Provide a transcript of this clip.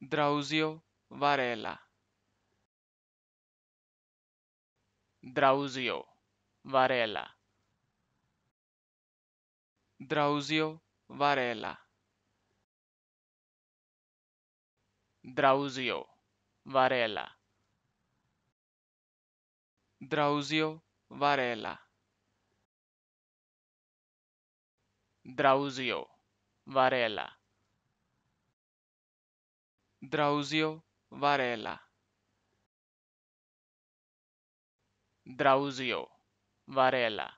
Drauzio Varela Drauzio Varela Drauzio Varela Drauzio Varela Drauzio Varela Drauzio Varela Drauzio Varela Drauzio Varela